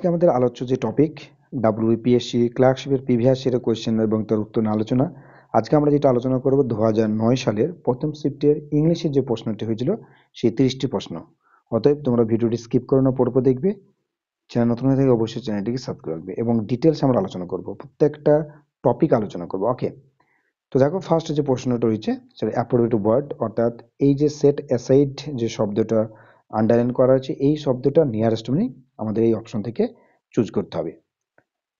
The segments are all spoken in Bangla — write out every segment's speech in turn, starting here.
আজকে আমাদের আলোচ্য যে টপিক ডাব্লিউপিএসসি ক্লার্কশিপের প্রিভিয়াস ইয়ারের কোয়েশ্চেন এবং তার উত্তর আলোচনা আজকে আমরা যেটা আলোচনা করব দু সালের প্রথম শিফটের ইংলিশের যে প্রশ্নটি হয়েছিল সেই তিরিশটি প্রশ্ন অতএব তোমরা ভিডিওটি স্কিপ করে না পড়বো দেখবে চ্যানেল নতুন হয়ে থাকে অবশ্যই চ্যানেলটিকে সাবস্ক্রাইব করবে এবং ডিটেলস আমরা আলোচনা করব প্রত্যেকটা টপিক আলোচনা করব ওকে তো দেখো ফার্স্ট যে প্রশ্নটা রয়েছে সেটা অ্যাপ্রোভেটিভ ওয়ার্ড অর্থাৎ এই যে সেট অ্যাসাইড যে শব্দটা আন্ডারলাইন করা হয়েছে এই শব্দটা নিয়ারেস্ট মানে আমাদের এই অপশন থেকে চুজ করতে হবে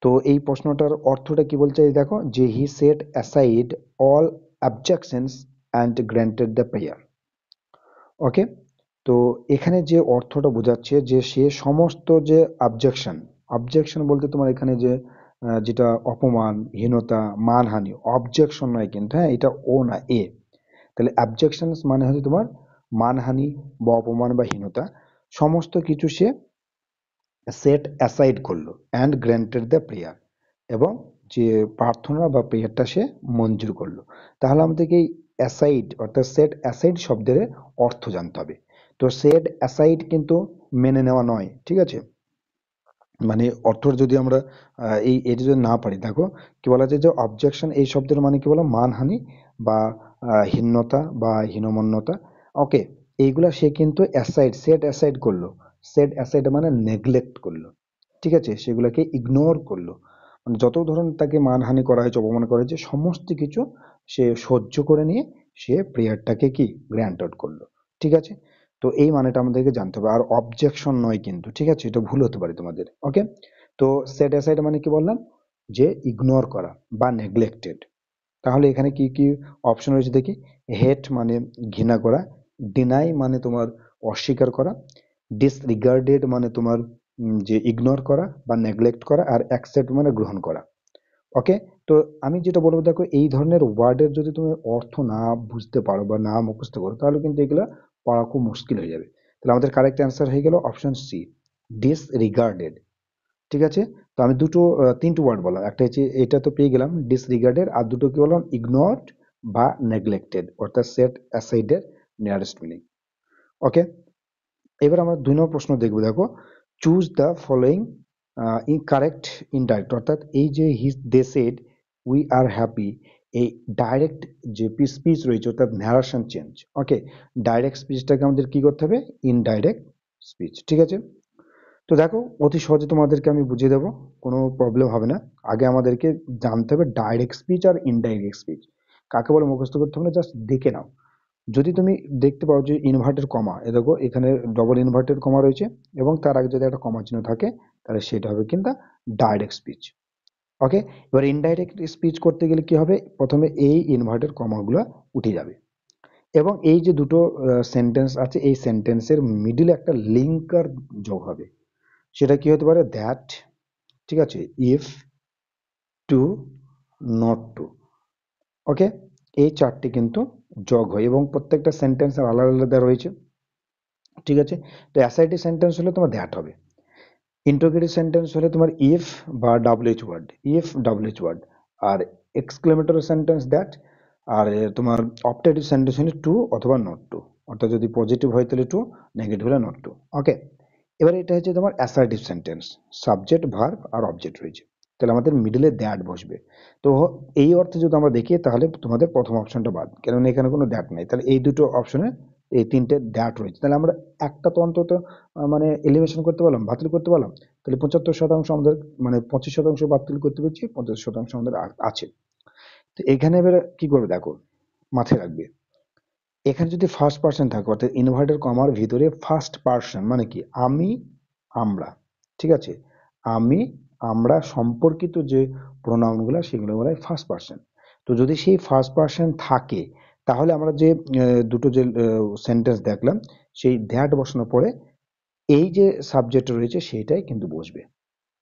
তো এই প্রশ্নটার অর্থটা কি বলছে দেখো যে he set aside all objections and granted the prayer okay তো এখানে যে অর্থটা বোঝাচ্ছে যে সে সমস্ত যে অবজেকশন অবজেকশন বলতে তোমার এখানে যে যেটা অপমান হীনতা মানহানি অবজেকশন নয় কিন্তু হ্যাঁ এটা ও না এ তাহলে অবজেকশনস মানে হচ্ছে তোমার মানহানি বা অপমান বা হীনতা সমস্ত কিছু সে সেট অ্যাসাইড করলো অ্যান্ড গ্র্যান্টেড দ্য প্রেয়ার এবং যে প্রার্থনা বা প্রেয়ারটা সে মঞ্জুর করলো তাহলে আমাদেরকে এই অ্যাসাইড অর্থাৎ সেট অ্যাসাইড শব্দের অর্থ জানতে হবে তো সেট অ্যাসাইড কিন্তু মেনে নেওয়া নয় ঠিক আছে মানে অর্থর যদি আমরা এই এটি যদি না পারি দেখো কি বলা যায় যে অবজেকশন এই শব্দের মানে কি বলো মানহানি বা হীনতা বা হীনমন্যতা ওকে এইগুলা সে কিন্তু অ্যাসাইড সেট অ্যাসাইড করলো সেট অ্যাসাইড মানে নেগলেক্ট করলো ঠিক আছে সেগুলোকে ইগনোর করলো মানে যত ধরনের তাকে মানহানি করা হয়েছে অপমান করা হয়েছে সমস্ত কিছু সে সহ্য করে নিয়ে সে প্রেয়ারটাকে কি গ্র্যান্ট আউট করলো ঠিক আছে তো এই মানেটা আমাদেরকে জানতে হবে আর অবজেকশন নয় কিন্তু ঠিক আছে এটা ভুল হতে পারে তোমাদের ওকে তো সেট অ্যাসাইড মানে কি বললাম যে ইগনোর করা বা নেগলেক্টেড তাহলে এখানে কি কি অপশন রয়েছে দেখি হেট মানে ঘৃণা করা ডিনাই মানে তোমার অস্বীকার করা ডিসরিগার্ডেড মানে তোমার যে ইগনোর করা বা নেগলেক্ট করা আর অ্যাকসেপ্ট মানে গ্রহণ করা ওকে তো আমি যেটা বলবো দেখো এই ধরনের ওয়ার্ডের যদি তুমি অর্থ না বুঝতে পারো বা না মুখস্থ করো তাহলে কিন্তু এগুলো পড়া খুব মুশকিল হয়ে যাবে তাহলে আমাদের কারেক্ট অ্যান্সার হয়ে গেল অপশন সি ডিসরিগার্ডেড ঠিক আছে তো আমি দুটো তিনটে ওয়ার্ড বললাম একটা হচ্ছে এটা তো পেয়ে গেলাম ডিসরিগার্ডেড আর দুটো কি বললাম ignored বা নেগলেক্টেড অর্থাৎ set aside nearest meaning okay এবার আমরা দুই নম্বর প্রশ্ন দেখবো দেখো choose the following in correct indirect অর্থাৎ এই যে his they said we are happy এই ডাইরেক্ট যে স্পিচ রয়েছে অর্থাৎ ন্যারেশন চেঞ্জ ওকে ডাইরেক্ট স্পিচটাকে আমাদের কি করতে হবে ইনডাইরেক্ট স্পিচ ঠিক আছে তো দেখো অতি সহজে তোমাদেরকে আমি বুঝিয়ে দেবো কোনো প্রবলেম হবে না আগে আমাদেরকে জানতে হবে ডাইরেক্ট স্পিচ আর ইনডাইরেক্ট স্পিচ কাকে বলে মুখস্থ করতে হবে না জাস্ট দেখে নাও যদি তুমি দেখতে পাও যে ইনভার্টার কমা এ দেখো এখানে ডবল ইনভার্টার কমা রয়েছে এবং তার আগে যদি একটা কমা চিহ্ন থাকে তাহলে সেটা হবে কিন্তু ডাইরেক্ট স্পিচ ওকে এবার ইনডাইরেক্ট স্পিচ করতে গেলে কি হবে প্রথমে এই ইনভার্টার কমাগুলো উঠে যাবে এবং এই যে দুটো সেন্টেন্স আছে এই সেন্টেন্সের মিডিলে একটা লিঙ্কার যোগ হবে সেটা কি হতে পারে দ্যাট ঠিক আছে if to not to okay এই চারটি কিন্তু যোগ হয় এবং প্রত্যেকটা সেন্টেন্স আলাদা আলাদা রয়েছে ঠিক আছে তো অ্যাসাইটিভ সেন্টেন্স হলে তোমার দ্যাট হবে ইন্টোগ্রেটিভ সেন্টেন্স হলে তোমার ইফ বা WH word if WH word আর এক্সক্লেমেটরি সেন্টেন্স দ্যাট আর তোমার অপটেটিভ সেন্টেন্স হলে টু অথবা নট টু অর্থাৎ যদি পজিটিভ হয় তাহলে টু নেগেটিভ হলে নট টু ওকে এবার এটা হচ্ছে তোমার অ্যাসার্টিভ সেন্টেন্স সাবজেক্ট ভার্ব আর অবজেক্ট রয়েছে তাহলে আমাদের মিডলে দ্যাট বসবে তো এই অর্থে যদি আমরা দেখি তাহলে তোমাদের প্রথম অপশনটা বাদ কেননা এখানে কোনো দ্যাট নাই তাহলে এই দুটো অপশনে এই তিনটে দ্যাট রয়েছে তাহলে আমরা একটা তো অন্তত মানে এলিভেশন করতে পারলাম বাতিল করতে পারলাম তাহলে পঁচাত্তর শতাংশ আমাদের মানে পঁচিশ শতাংশ বাতিল করতে পেরেছি পঞ্চাশ শতাংশ আমাদের আছে তো এখানে এবার কি করবে দেখো মাথায় রাখবে এখানে যদি ফার্স্ট পার্সন থাকে অর্থাৎ ইনভার্টার কমার ভিতরে ফার্স্ট পার্সন মানে কি আমি আমরা ঠিক আছে আমি আমরা সম্পর্কিত যে প্রোনাউনগুলো সেগুলো বলা হয় ফার্স্ট পার্সন তো যদি সেই ফার্স্ট পার্সন থাকে তাহলে আমরা যে দুটো যে সেন্টেন্স দেখলাম সেই ধ্যাট বসানোর পরে এই যে সাবজেক্ট রয়েছে সেইটাই কিন্তু বসবে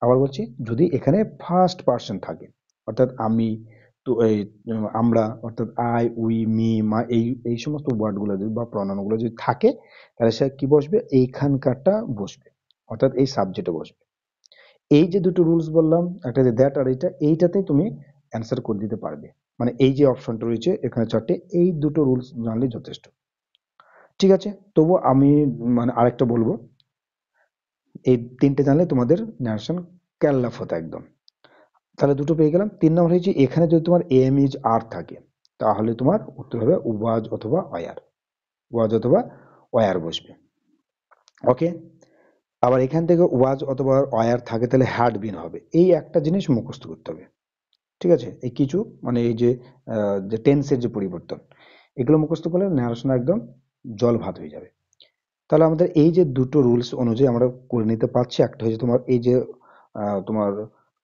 আবার বলছি যদি এখানে ফার্স্ট পার্সন থাকে অর্থাৎ আমি তো এই আমরা অর্থাৎ আই উই মি মা এই এই সমস্ত ওয়ার্ডগুলো যদি বা প্রণামগুলো যদি থাকে তাহলে সে কি বসবে এইখানকারটা বসবে অর্থাৎ এই সাবজেক্টে বসবে এই যে দুটো রুলস বললাম একটা যে দ্যাট আর এইটা এইটাতে তুমি অ্যান্সার করে দিতে পারবে মানে এই যে অপশনটা রয়েছে এখানে চারটে এই দুটো রুলস জানলে যথেষ্ট ঠিক আছে তবু আমি মানে আরেকটা বলবো এই তিনটে জানলে তোমাদের ন্যাশন ক্যাল্লাফ হতো একদম তাহলে দুটো পেয়ে গেলাম তিন নম্বর হয়েছে এখানে যদি তোমার এম ইজ আর থাকে তাহলে তোমার উত্তর হবে ওয়াজ অথবা অয়ার ওয়াজ অথবা অয়ার বসবে ওকে আবার এখান থেকে ওয়াজ অথবা ওয়ার থাকে তাহলে হ্যাড বিন হবে এই একটা জিনিস মুখস্থ করতে হবে ঠিক আছে এই কিছু মানে এই যে যে টেন্সের যে পরিবর্তন এগুলো মুখস্থ করলে ন্যারেশন একদম জল ভাত হয়ে যাবে তাহলে আমাদের এই যে দুটো রুলস অনুযায়ী আমরা করে নিতে পারছি একটা হয়েছে তোমার এই যে তোমার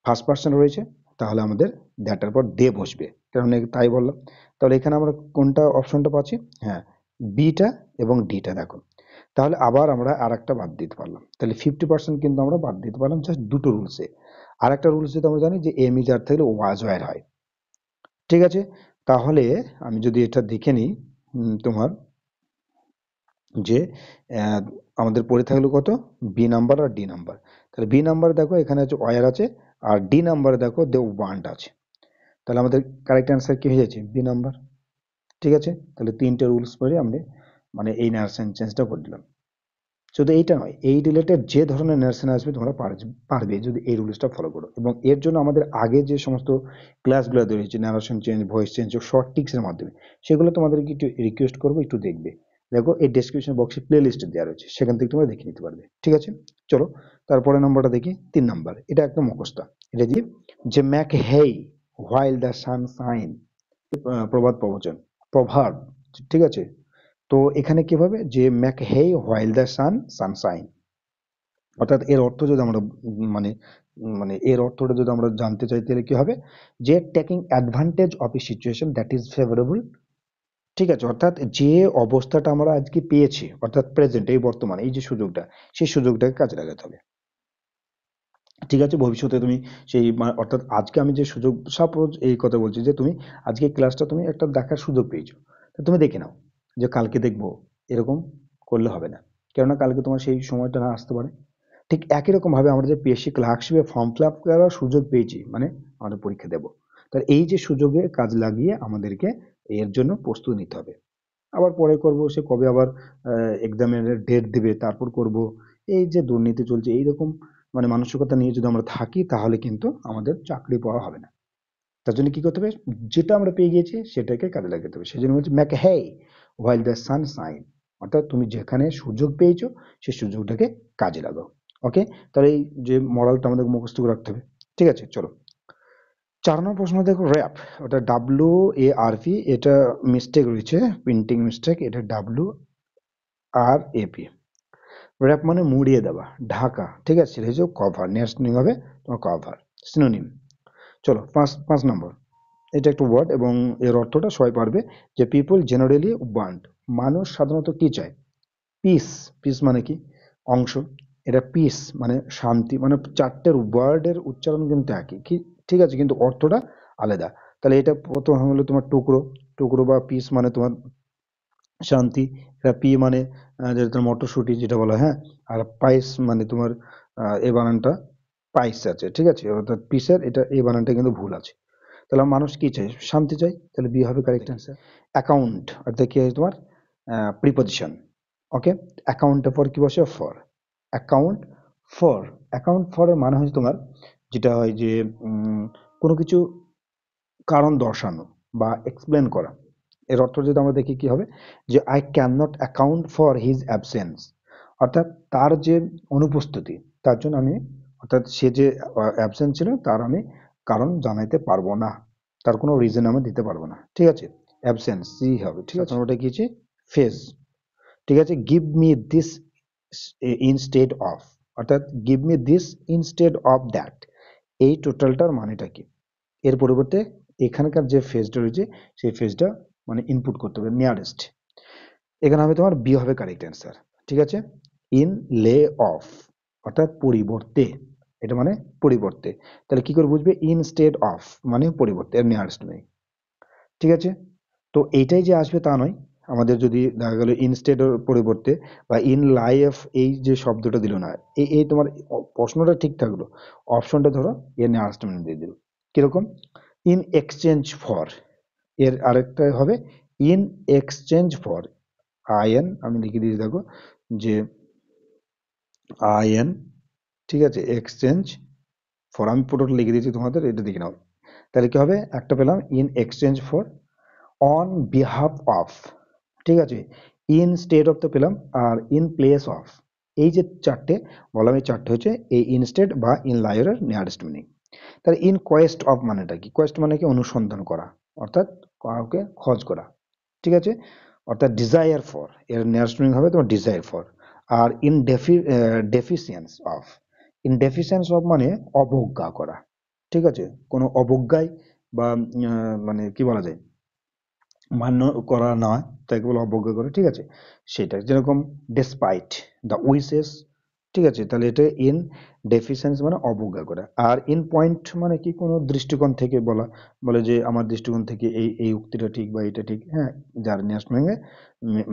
ফার্স্ট পার্সন রয়েছে তাহলে আমাদের দ্যাটার পর দে বসবে কারণ তাই বললাম তাহলে এখানে আমরা কোনটা অপশনটা পাচ্ছি হ্যাঁ বিটা এবং ডিটা দেখো তাহলে আবার আমরা আর একটা বাদ দিতে পারলাম তাহলে ফিফটি পার্সেন্ট কিন্তু আমরা বাদ দিতে পারলাম জাস্ট দুটো রুলসে আর একটা রুলস তো আমরা জানি যে এম ইজ আর থাকলে ওয়াজ ওয়ার হয় ঠিক আছে তাহলে আমি যদি এটা দেখে নিই তোমার যে আমাদের পড়ে থাকলো কত বি নাম্বার আর ডি নাম্বার তাহলে বি নাম্বার দেখো এখানে আছে ওয়ার আছে আর ডি নাম্বারে দেখো দে ওয়ান্ট আছে তাহলে আমাদের কারেক্ট অ্যান্সার কি হয়ে যাচ্ছে বি নাম্বার ঠিক আছে তাহলে তিনটে রুলস পরে আমরা মানে এই নার্সিং চেঞ্জটা করে দিলাম শুধু এইটা নয় এই রিলেটেড যে ধরনের নার্সিং আসবে তোমরা পারবে যদি এই রুলসটা ফলো করো এবং এর জন্য আমাদের আগে যে সমস্ত ক্লাসগুলো রয়েছে নারেশন চেঞ্জ ভয়েস চেঞ্জ ও শর্ট টিক্সের মাধ্যমে সেগুলো তোমাদেরকে একটু রিকোয়েস্ট করবো একটু দেখবে দেখো এই ডিসক্রিপশন বক্সে প্লে লিস্টে দেওয়া রয়েছে সেখান থেকে তোমরা দেখে নিতে পারবে ঠিক আছে চলো তারপরে নম্বরটা দেখি তিন নাম্বার এটা একদম মুখস্থা এটা দিয়ে যে make hay while the sun shine প্রবাদ প্রবচন প্রভাব ঠিক আছে তো এখানে কি হবে যে make hay while the sun sunshine অর্থাৎ এর অর্থ যদি আমরা মানে মানে এর অর্থটা যদি আমরা জানতে চাই তাহলে কি হবে যে taking advantage of a situation that is favourable ঠিক আছে অর্থাৎ যে অবস্থাটা আমরা আজকে পেয়েছি অর্থাৎ প্রেজেন্ট এই বর্তমানে এই যে সুযোগটা সেই সুযোগটাকে কাজে লাগাতে হবে ঠিক আছে ভবিষ্যতে তুমি সেই অর্থাৎ আজকে আমি যে সুযোগ সাপোজ এই কথা বলছি যে তুমি আজকে ক্লাসটা তুমি একটা দেখার সুযোগ পেয়েছো তুমি দেখে নাও যে কালকে দেখব এরকম করলে হবে না কেননা কালকে তোমার সেই সময়টা না আসতে পারে ঠিক একই রকম ভাবে আমরা যে পিএসসি ক্লার্কশিপে ফর্ম ফিল আপ করার সুযোগ পেয়েছি মানে আমাদের পরীক্ষা দেব তার এই যে সুযোগে কাজ লাগিয়ে আমাদেরকে এর জন্য প্রস্তুতি নিতে হবে আবার পরে করব সে কবে আবার এক্সামের ডেট দেবে তারপর করব এই যে দুর্নীতি চলছে এই রকম মানে মানসিকতা নিয়ে যদি আমরা থাকি তাহলে কিন্তু আমাদের চাকরি পাওয়া হবে না তার জন্য কি করতে হবে যেটা আমরা পেয়ে গিয়েছি সেটাকে কাজে লাগাতে হবে সেই জন্য বলছি ম্যাক হ্যাঁ হোয়াইল দ্য সান সাইন অর্থাৎ তুমি যেখানে সুযোগ পেয়েছো সেই সুযোগটাকে কাজে লাগাও ওকে তাহলে এই যে মডেলটা আমাদের মুখস্থ করে রাখতে হবে ঠিক আছে চলো চার নম্বর প্রশ্ন দেখো র্যাপ ওটা ডাব্লু এ আর পি এটা মিস্টেক রয়েছে প্রিন্টিং মিস্টেক এটা W R A P wrap মানে মুড়িয়ে দেওয়া ঢাকা ঠিক আছে সেটা হচ্ছে কভার নেক্সট হবে তোমার কভার সিনোনিম চলো পাঁচ পাঁচ নম্বর এটা একটা ওয়ার্ড এবং এর অর্থটা সবাই পারবে যে পিপল জেনারেলি ওয়ান্ট মানুষ সাধারণত কি চায় পিস পিস মানে কি অংশ এটা পিস মানে শান্তি মানে চারটের ওয়ার্ডের উচ্চারণ কিন্তু একই কি ঠিক আছে কিন্তু অর্থটা আলাদা তাহলে এটা প্রথম হলো তোমার টুকরো টুকরো বা পিস মানে তোমার শান্তি এটা পি মানে যেটা মটরশুঁটি যেটা বলা হ্যাঁ আর পাইস মানে তোমার এ বানানটা পাইস আছে ঠিক আছে অর্থাৎ পিসের এটা এই বানানটা কিন্তু ভুল আছে তাহলে মানুষ কি চাই শান্তি চাই তাহলে বি হবে কারেক্ট অ্যান্সার অ্যাকাউন্ট অর্থাৎ কি তোমার প্রিপোজিশন ওকে অ্যাকাউন্টের পর কি বসে ফর অ্যাকাউন্ট ফর অ্যাকাউন্ট ফরের মানে হচ্ছে তোমার যেটা হয় যে কোনো কিছু কারণ দর্শানো বা এক্সপ্লেন করা এর অর্থ যদি আমরা দেখি কি হবে যে I can not account for his absence অর্থাৎ তার যে অনুপস্থিতি তার জন্য আমি অর্থাৎ সে যে অ্যাবসেন্স ছিল তার আমি কারণ জানাইতে পারবো না তার কোনো রিজন আমি দিতে পারবো না ঠিক আছে অ্যাবসেন্স সি হবে ঠিক আছে আচ্ছা। ওটা কি হচ্ছে ফেস ঠিক আছে give me this instead of অর্থাৎ give me this instead of that এই টোটালটার মানেটা কি এর পরিবর্তে এখানকার যে ফেজটা রয়েছে সেই ফেজটা মানে ইনপুট করতে হবে নিয়ারেস্ট এখানে হবে তোমার বি হবে কারেক্ট অ্যান্সার ঠিক আছে ইন লে অফ অর্থাৎ পরিবর্তে এটা মানে পরিবর্তে তাহলে কি করে বুঝবে ইনস্টেড অফ মানে পরিবর্তে এর নিয়ারেস্ট নেই ঠিক আছে তো এইটাই যে আসবে তা নয় আমাদের যদি দেখা গেল ওর পরিবর্তে বা ইন লাইফ এই যে শব্দটা দিল না এই এই তোমার প্রশ্নটা ঠিক থাকলো অপশনটা ধরো এর নিয়ারেস্ট মানে দিয়ে দিল কীরকম ইন এক্সচেঞ্জ ফর এর আরেকটা হবে ইন এক্সচেঞ্জ ফর আইএন আমি লিখে দিয়ে দেখো যে আই এন ঠিক আছে এক্সচেঞ্জ ফর আমি পুরোটা লিখে দিয়েছি তোমাদের এটা দেখে নাও তাহলে কি হবে একটা পেলাম in exchange for on behalf of ঠিক আছে ইন স্টেট অফ তো পেলাম আর ইন প্লেস অফ এই যে চারটে বললাম এই চারটে হচ্ছে এই ইনস্টেট বা ইন লায়রের নিয়ারেস্ট মিনিং তাহলে ইন কোয়েস্ট অফ মানেটা কি কোয়েস্ট মানে কি অনুসন্ধান করা অর্থাৎ কাউকে খোঁজ করা ঠিক আছে অর্থাৎ ডিজায়ার ফর এর নিয়ারেস্ট মিনিং হবে তোমার ডিজায়ার ফর আর ইন ডেফি ডেফিসিয়েন্স অফ ইনডেফিসিয়েন্স অফ মানে অবজ্ঞা করা ঠিক আছে কোনো অবজ্ঞায় বা মানে কি বলা যায় মান্য করা না তাকে বলে অবজ্ঞা করে ঠিক আছে সেটা যেরকম ডেসপাইট দ্য উইসেস ঠিক আছে তাহলে এটা ইন ডেফিসিয়েন্স মানে অবজ্ঞা করা আর ইন পয়েন্ট মানে কি কোনো দৃষ্টিকোণ থেকে বলা বলে যে আমার দৃষ্টিকোণ থেকে এই এই উক্তিটা ঠিক বা এটা ঠিক হ্যাঁ যার ন্যাশনাঙ্গে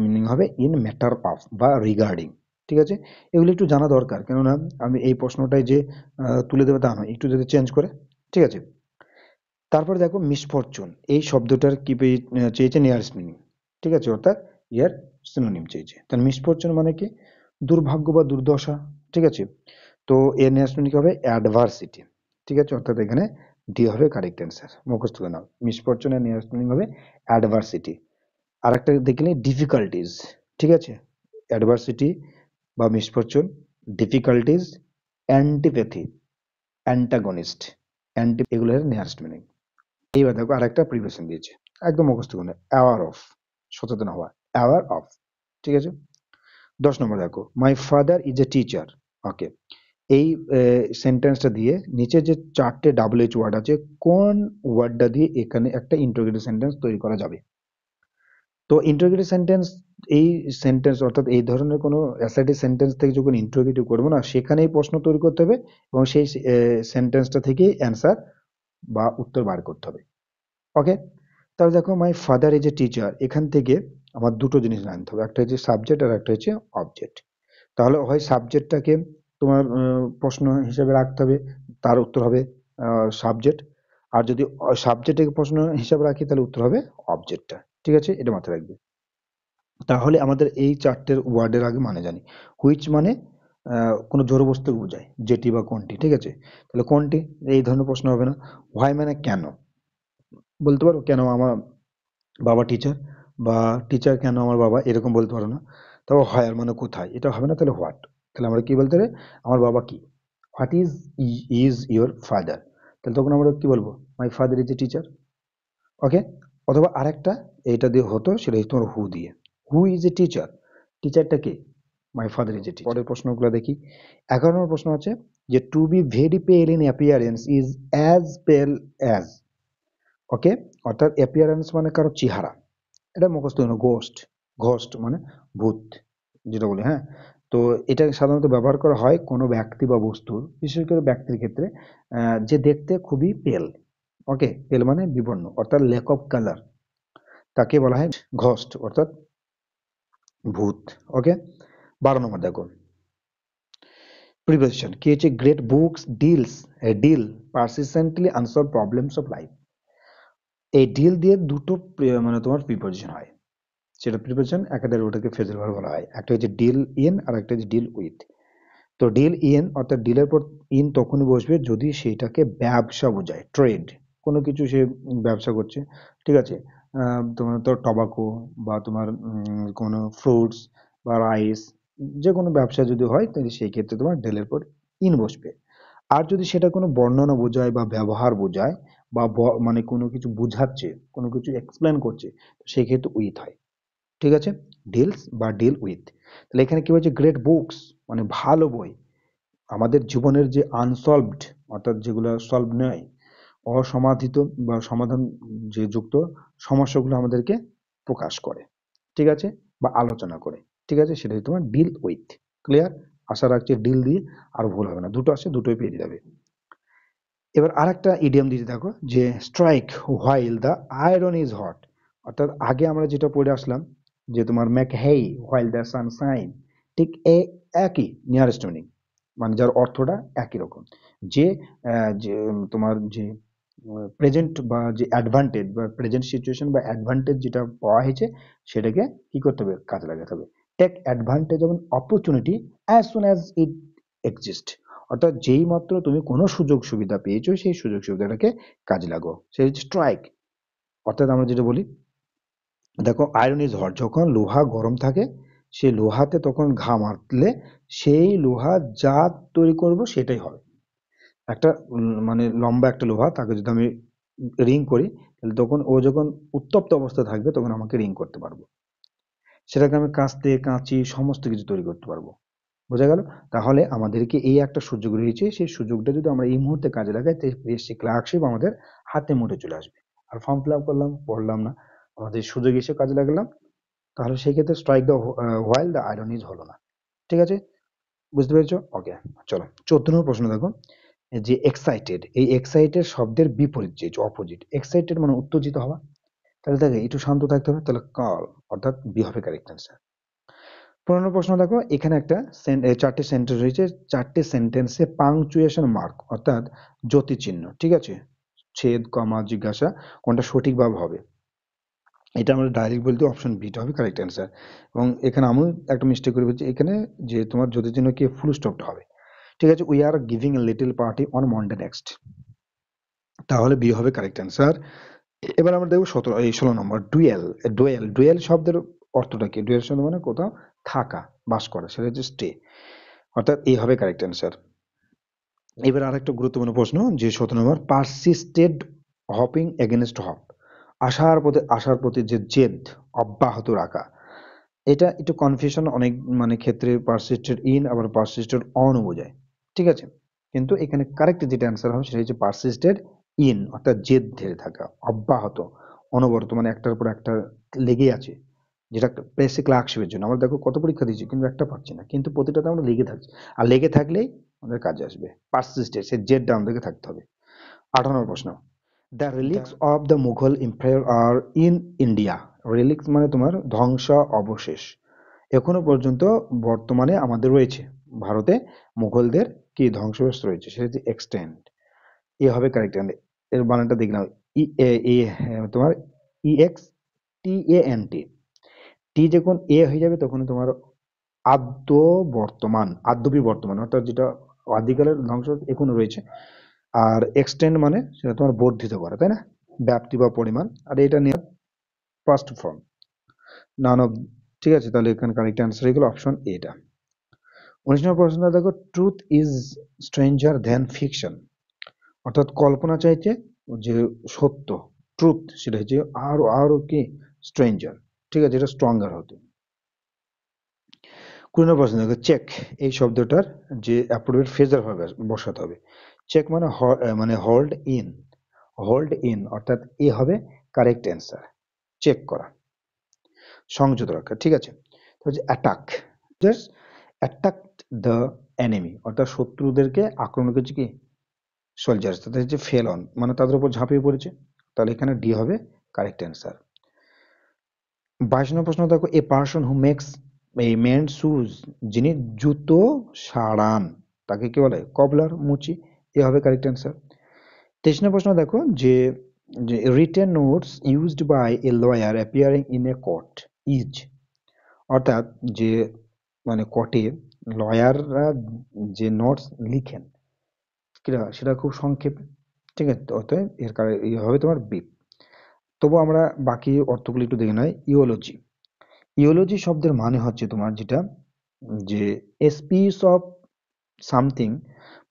মিনিং হবে ইন ম্যাটার অফ বা রিগার্ডিং ঠিক আছে এগুলো একটু জানা দরকার কেননা আমি এই প্রশ্নটাই যে তুলে দেবে তা নয় একটু যদি চেঞ্জ করে ঠিক আছে তারপর দেখো মিসফরচুন এই শব্দটার কি চেয়েছে নেয়ার স্মিনিং ঠিক আছে অর্থাৎ ইয়ার সিনোনিম চেয়েছে তাহলে মিসফরচুন মানে কি দুর্ভাগ্য বা দুর্দশা ঠিক আছে তো এর নেয়ার স্মিনিং হবে অ্যাডভার্সিটি ঠিক আছে অর্থাৎ এখানে ডি হবে কারেক্ট অ্যান্সার মুখস্থ করে নাও এর নেয়ার স্মিনিং হবে অ্যাডভার্সিটি আর একটা দেখে নিই ডিফিকাল্টিজ ঠিক আছে অ্যাডভার্সিটি বা misfortune difficulties, antipathy antagonist anti এগুলো হচ্ছে মিনিং meaning এইবার দেখো আরেকটা প্রিপারেশন দিয়েছে একদম মুখস্থ গুণে অ্যাওয়ার অফ সচেতন হওয়া অ্যাওয়ার অফ ঠিক আছে দশ নম্বর দেখো my father is a teacher okay এই সেন্টেন্সটা দিয়ে নিচে যে চারটে এইচ ওয়ার্ড আছে কোন ওয়ার্ডটা দিয়ে এখানে একটা ইন্টারগ্রেটেড সেন্টেন্স তৈরি করা যাবে তো ইন্টারোগেটিভ সেন্টেন্স এই সেন্টেন্স অর্থাৎ এই ধরনের কোনো অ্যাসার্টিভ সেন্টেন্স থেকে যখন ইন্টারোগেটিভ করবো না সেখানেই প্রশ্ন তৈরি করতে হবে এবং সেই সেন্টেন্সটা থেকে অ্যান্সার বা উত্তর বার করতে হবে ওকে তাহলে দেখো my father is a teacher এখান থেকে আমার দুটো জিনিস জানতে হবে একটা হচ্ছে সাবজেক্ট আর একটা হচ্ছে অবজেক্ট তাহলে হয় সাবজেক্টটাকে তোমার প্রশ্ন হিসেবে রাখতে হবে তার উত্তর হবে সাবজেক্ট আর যদি সাবজেক্টে প্রশ্ন হিসাবে রাখি তাহলে উত্তর হবে অবজেক্টটা ঠিক আছে এটা মাথায় রাখবে তাহলে আমাদের এই চারটের ওয়ার্ডের আগে মানে জানি হুইচ মানে কোনো জোরবস্তুকে বোঝায় যেটি বা কোনটি ঠিক আছে তাহলে কোনটি এই ধরনের প্রশ্ন হবে না হোয়াই মানে কেন বলতে পারো কেন আমার বাবা টিচার বা টিচার কেন আমার বাবা এরকম বলতে পারো না তারপর হায়ার মানে কোথায় এটা হবে না তাহলে হোয়াট তাহলে আমরা কি বলতে পারি আমার বাবা কি what is is your father তাহলে তখন আমরা কি বলবো my father is a teacher okay অথবা আরেকটা এইটা দিয়ে হতো সেটা তোমার হু দিয়ে হু ইজ এ টিচার টিচারটা কে my father is a teacher পরের প্রশ্নগুলো দেখি এগারো নম্বর প্রশ্ন হচ্ছে যে to be very pale in appearance is as pale as okay অর্থাৎ অ্যাপিয়ারেন্স মানে কারো চেহারা এটা মুখস্থ হলো গোস্ট ঘোস্ট মানে ভূত যেটা বলি হ্যাঁ তো এটা সাধারণত ব্যবহার করা হয় কোনো ব্যক্তি বা বস্তুর বিশেষ করে ব্যক্তির ক্ষেত্রে যে দেখতে খুবই পেল ওকে তেল মানে বিবর্ণ অর্থাৎ ল্যাক অফ কালার তাকে বলা হয় ঘষ্ট অর্থাৎ ভূত ওকে বারো নম্বর দেখো প্রিপোজিশন কি হচ্ছে great books deals a deal persistently unsolved problems of life এই ডিল দিয়ে দুটো মানে তোমার প্রিপোজিশন হয় সেটা প্রিপোজিশন একাদের ওটাকে ফেজাল ভার বলা হয় একটা হচ্ছে ডিল ইন আর একটা হচ্ছে ডিল উইথ তো ডিল ইন অর্থাৎ ডিলের পর ইন তখনই বসবে যদি সেটাকে ব্যবসা বোঝায় ট্রেড কোনো কিছু সে ব্যবসা করছে ঠিক আছে তোমার তো টোবাকো বা তোমার কোনো ফ্রুটস বা রাইস যে কোনো ব্যবসা যদি হয় তাহলে সেই ক্ষেত্রে তোমার ডেলের পর ইন বসবে আর যদি সেটা কোনো বর্ণনা বোঝায় বা ব্যবহার বোঝায় বা মানে কোনো কিছু বোঝাচ্ছে কোনো কিছু এক্সপ্লেন করছে সেক্ষেত্রে উইথ হয় ঠিক আছে ডিলস বা ডিল উইথ তাহলে এখানে কী হয়েছে গ্রেট বুকস মানে ভালো বই আমাদের জীবনের যে আনসলভড অর্থাৎ যেগুলো সলভ নয় অসমাধিত বা সমাধান যে যুক্ত সমস্যাগুলো আমাদেরকে প্রকাশ করে ঠিক আছে বা আলোচনা করে ঠিক আছে সেটা তোমার ডিল উইথ ক্লিয়ার আশা রাখছি ডিল দিয়ে আর ভুল হবে না দুটো আছে দুটোই পেয়ে যাবে এবার আর একটা ইডিয়াম দিতে দেখো যে strike while the iron is hot অর্থাৎ আগে আমরা যেটা পড়ে আসলাম যে তোমার make hay while the sun shine ঠিক এ একই নিয়ারেস্ট মিনিং মানে যার অর্থটা একই রকম যে তোমার যে প্রেজেন্ট বা যে অ্যাডভান্টেজ বা প্রেজেন্ট সিচুয়েশন বা অ্যাডভান্টেজ যেটা পাওয়া হয়েছে সেটাকে কি করতে হবে কাজে লাগাতে হবে take advantage on opportunity as soon as it exist অর্থাৎ যেই মাত্র তুমি কোনো সুযোগ সুবিধা পেয়েছো সেই সুযোগ সুবিধাটাকে কাজে লাগো সেই হচ্ছে স্ট্রাইক অর্থাৎ আমরা যেটা বলি দেখো আয়রন ইজ হট যখন লোহা গরম থাকে সেই লোহাতে তখন ঘা মারলে সেই লোহা যা তৈরি করবো সেটাই হবে একটা মানে লম্বা একটা লোহা তাকে যদি আমি রিং করি তাহলে তখন ও যখন উত্তপ্ত অবস্থা থাকবে তখন আমাকে রিং করতে পারবো সেটাকে আমি কাঁচতে কাঁচি সমস্ত কিছু তৈরি করতে পারবো বোঝা গেল তাহলে আমাদেরকে এই একটা সুযোগ রয়েছে সেই সুযোগটা যদি আমরা এই মুহূর্তে কাজে লাগাই সেই ক্লার্কশিপ আমাদের হাতে মুঠে চলে আসবে আর ফর্ম ফিল আপ করলাম পড়লাম না আমাদের সুযোগ হিসেবে কাজে লাগলাম তাহলে সেই ক্ষেত্রে strike the while the iron is হলো না ঠিক আছে বুঝতে পেরেছো ওকে চলো চোদ্দ নম্বর প্রশ্ন দেখো যে এক্সাইটেড এই এক্সাইটেড শব্দের বিপরীত যে অপোজিট এক্সাইটেড মানে উত্তেজিত হওয়া তাহলে দেখো একটু শান্ত থাকতে হবে তাহলে কল অর্থাৎ বি হবে কারেক্ট অ্যান্সার পনেরো প্রশ্ন দেখো এখানে একটা চারটে সেন্টেন্স রয়েছে চারটে সেন্টেন্সে পাংচুয়েশন মার্ক অর্থাৎ জ্যোতি চিহ্ন ঠিক আছে ছেদ কমা জিজ্ঞাসা কোনটা সঠিকভাবে হবে এটা আমরা ডাইরেক্ট বলতে অপশন বিটা হবে কারেক্ট অ্যান্সার এবং এখানে আমি একটা মিস্টেক করে বলছি এখানে যে তোমার জ্যোতি চিহ্ন কি ফুল স্টপটা হবে ঠিক আছে we are giving little party on Monday next তাহলে বি হবে কারেক্ট অ্যান্সার এবার আমরা দেখবো সতেরো এই ষোলো নম্বর ডুয়েল ডুয়েল ডুয়েল শব্দের অর্থটা কি ডুয়েল শব্দ মানে কোথাও থাকা বাস করা সেটা হচ্ছে স্টে অর্থাৎ এই হবে কারেক্ট অ্যান্সার এবার একটা গুরুত্বপূর্ণ প্রশ্ন যে সতেরো নম্বর পার্সিস্টেড হপিং এগেনস্ট হপ আশার প্রতি আশার প্রতি যে জেদ অব্যাহত রাখা এটা একটু কনফিউশন অনেক মানে ক্ষেত্রে পার্সিস্টেড ইন আবার পার্সিস্টেড অন বোঝায় ঠিক আছে কিন্তু এখানে কারেক্ট যেটা অ্যান্সার হবে সেটা হচ্ছে পার্সিস্টেড ইন অর্থাৎ জেদ ধরে থাকা অব্যাহত অনবরত মানে একটার পর একটা লেগে আছে যেটা বেসিক ক্লার্কশিপের জন্য আমরা দেখো কত পরীক্ষা দিয়েছি কিন্তু একটা পাচ্ছি না কিন্তু প্রতিটাতে আমরা লেগে থাকছি আর লেগে থাকলেই আমাদের কাজে আসবে পার্সিস্টেড সে জেড ডাউন থেকে থাকতে হবে আঠারো নম্বর প্রশ্ন the relics of the Mughal empire are in India relics মানে তোমার ধ্বংস অবশেষ এখনো পর্যন্ত বর্তমানে আমাদের রয়েছে ভারতে মুঘলদের কি ধ্বংসবেশ রয়েছে সেটা হচ্ছে এক্সটেন্ড এ হবে কারেক্ট এর বানানটা দেখি ই এ তোমার ই x T A N T টি যখন এ হয়ে যাবে তখন তোমার আদ্য বর্তমান আদ্যপি বর্তমান অর্থাৎ যেটা আদিকালের ধ্বংস এখনো রয়েছে আর এক্সটেন্ড মানে সেটা তোমার বর্ধিত করা তাই না ব্যাপ্তি বা পরিমাণ আর এটা নিয়ে ফার্স্ট ফর্ম নান ঠিক আছে তাহলে এখানে কারেক্ট অ্যান্সার এগুলো অপশন এটা উনিশ প্রশ্নটা দেখো truth is stranger than fiction অর্থাৎ কল্পনা চাইছে যে সত্য ট্রুথ সেটা হচ্ছে আরো আরো কি স্ট্রেঞ্জার ঠিক আছে এটা স্ট্রঙ্গার হতো কুড়ি প্রশ্ন দেখো চেক এই শব্দটার যে অ্যাপ্রোপ্রিয়েট ফেজার ভাবে বসাতে হবে চেক মানে মানে হোল্ড ইন হোল্ড ইন অর্থাৎ এ হবে কারেক্ট অ্যান্সার চেক করা সংযত রাখা ঠিক আছে attack just attack the enemy অর্থাৎ শত্রুদেরকে আক্রমণ করছে কি সোলজার্স তাদের হচ্ছে ফেল অন মানে তাদের উপর ঝাঁপিয়ে পড়েছে তাহলে এখানে ডি হবে কারেক্ট অ্যান্সার বাইশ নম্বর প্রশ্ন দেখো এ পার্সন হু মেক্স এই মেন শুজ যিনি জুতো সারান তাকে কি বলে কবলার মুচি এ হবে কারেক্ট অ্যান্সার তেইশ নম্বর প্রশ্ন দেখো যে written notes used by a lawyer appearing in a court is অর্থাৎ যে মানে কোর্টে লয়াররা যে নোটস লিখেন সেটা খুব সংক্ষেপে ঠিক আছে অতএব এর কারণে এই হবে তোমার বি তবু আমরা বাকি অর্থগুলি একটু দেখে নয় ইওলজি ইওলজি শব্দের মানে হচ্ছে তোমার যেটা যে স্পিচ অফ সামথিং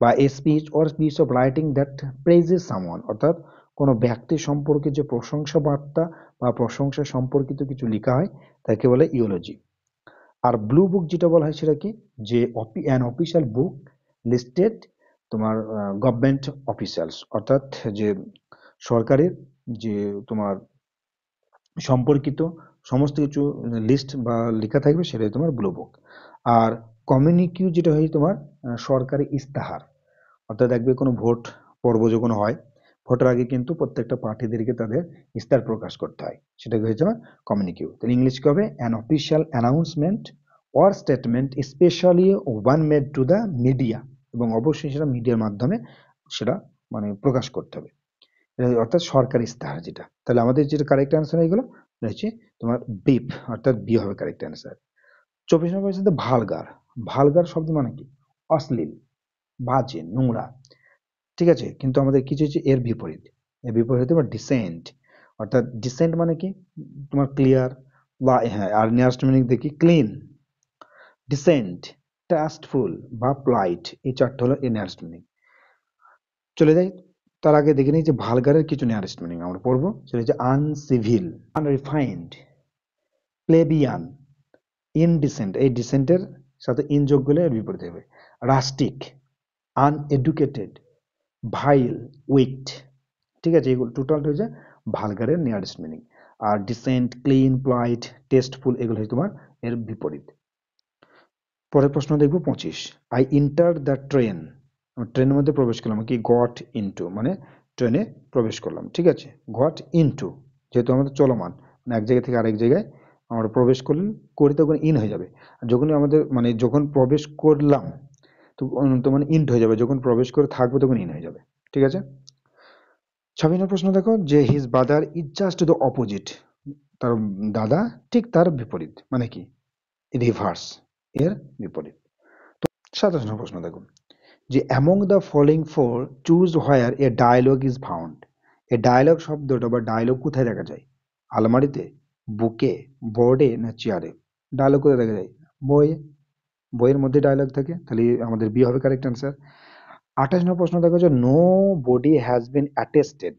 বা speech or speech of writing that praises someone অর্থাৎ কোনো ব্যক্তি সম্পর্কে যে প্রশংসা বার্তা বা প্রশংসা সম্পর্কিত কিছু লেখা হয় তাকে বলে ইওলজি আর ব্লু বুক যেটা বলা হয় সেটা কি যে অ্যান অফিসিয়াল বুক লিস্টেড তোমার গভর্নমেন্ট অফিসিয়ালস অর্থাৎ যে সরকারের যে তোমার সম্পর্কিত সমস্ত কিছু লিস্ট বা লেখা থাকবে সেটাই তোমার ব্লু বুক আর কমিউনিকিউ যেটা হয় তোমার সরকারি ইস্তাহার অর্থাৎ দেখবে কোনো ভোট পর্ব যখন হয় ভোটের আগে কিন্তু প্রত্যেকটা প্রার্থীদেরকে তাদের ইস্তার প্রকাশ করতে হয় সেটাকে হয়েছে যাবে কমিউনিকিউ তাহলে ইংলিশ কবে an official announcement or statement specially one made to the media এবং অবশ্যই সেটা মিডিয়ার মাধ্যমে সেটা মানে প্রকাশ করতে হবে অর্থাৎ সরকারি ইস্তাহার যেটা তাহলে আমাদের যেটা কারেক্ট অ্যান্সার এগুলো রয়েছে তোমার বিপ অর্থাৎ বি হবে কারেক্ট অ্যান্সার চব্বিশ নম্বর হচ্ছে ভালগার ভালগার শব্দ মানে কি অশ্লীল বাজে নোংরা ঠিক আছে কিন্তু আমাদের কিছু হচ্ছে এর বিপরীত এর বিপরীত হচ্ছে ডিসেন্ট অর্থাৎ ডিসেন্ট মানে কি তোমার ক্লিয়ার বা হ্যাঁ আর নিয়ারেস্ট মিনিং দেখি ক্লিন ডিসেন্ট টাস্টফুল বা প্লাইট এই চারটা হলো এর নিয়ারেস্ট মিনিং চলে যাই তার আগে দেখে নিই যে ভালগারের কিছু নিয়ারেস্ট মিনিং আমরা পড়বো সেটা হচ্ছে আনসিভিল আনরিফাইন্ড প্লেবিয়ান ইনডিসেন্ট এই ডিসেন্টের সাথে ইন যোগ গেলে এর বিপরীত হবে রাস্টিক আনএডুকেটেড ভাইল উইট ঠিক আছে এগুলো হয়ে হচ্ছে ভালগারের নিয়ারেস্ট মিনিং আর ডিসেন্ট ক্লিন প্লাইট টেস্টফুল এগুলো হচ্ছে তোমার এর বিপরীত পরের প্রশ্ন দেখবো পঁচিশ আই ইন্টার দ্য ট্রেন ট্রেনের মধ্যে প্রবেশ করলাম কি গট ইনটু মানে ট্রেনে প্রবেশ করলাম ঠিক আছে গট ইনটু যেহেতু আমাদের চলমান মানে এক জায়গা থেকে আরেক জায়গায় আমরা প্রবেশ করলেন করি তখন ইন হয়ে যাবে যখনই আমাদের মানে যখন প্রবেশ করলাম তোমার মানে ইন্ট হয়ে যাবে যখন প্রবেশ করে থাকবে তখন ইন হয়ে যাবে ঠিক আছে ছবি নম্বর প্রশ্ন দেখো যে his brother is just the opposite তার দাদা ঠিক তার বিপরীত মানে কি রিভার্স এর বিপরীত তো সাতাশ নম্বর প্রশ্ন দেখো যে among the following four choose where a dialogue is found a dialogue শব্দটা বা ডায়লগ কোথায় দেখা যায় আলমারিতে বুকে বোর্ডে না চেয়ারে ডায়লগ কোথায় দেখা যায় বইয়ে বইয়ের মধ্যে ডায়লগ থাকে তাহলে আমাদের বি হবে কারেক্ট অ্যান্সার আঠাশ নম্বর প্রশ্ন দেখা হচ্ছে nobody has been attested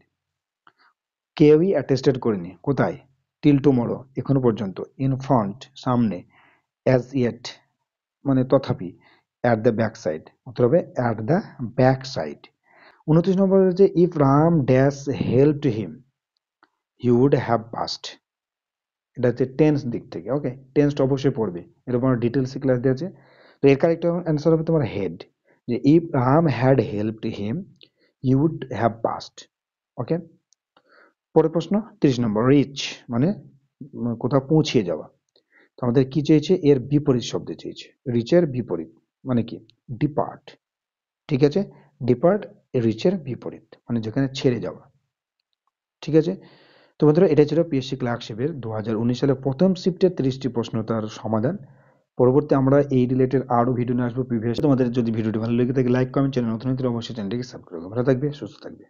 কেউই অ্যাটেস্টেড করেনি কোথায় টিল টুমোরো এখনো পর্যন্ত ইন ফ্রন্ট সামনে অ্যাজ ইয়েট মানে তথাপি অ্যাট দ্য ব্যাক সাইড উত্তর হবে অ্যাট দ্য ব্যাক সাইড উনত্রিশ নম্বর হচ্ছে if Ram dash help to him he would have past এটা হচ্ছে টেন্স দিক থেকে ওকে টেন্সড অবশ্যই পড়বে এরকম আমার ক্লাস দেওয়া আছে তো এর কারেক্ট অ্যান্সার হবে তোমার হেড যে if Ram had helped him you would have past okay পরের প্রশ্ন ত্রিশ নম্বর রিচ মানে কোথাও পৌঁছিয়ে যাওয়া তো আমাদের কি চেয়েছে এর বিপরীত শব্দ চেয়েছে রিচের বিপরীত মানে কি ডিপার্ট ঠিক আছে ডিপার্ট রিচের বিপরীত মানে যেখানে ছেড়ে যাওয়া ঠিক আছে তো বন্ধুরা এটা ছিল পিএসসি ক্লার্কশিপের দু সালে প্রথম শিফটের তিরিশটি প্রশ্ন তার সমাধান পরবর্তী আমরা এই রিলেটেড আরও ভিডিও নিয়ে আসবো প্রিভিয়াস তোমাদের যদি ভিডিওটি ভালো লেগে থাকে লাইক কমেন্ট চ্যানেল নতুন অবশ্যই চ্যানেলটিকে সাবস্ক্রাইব ভালো থাকবে সুস্থ থাকবে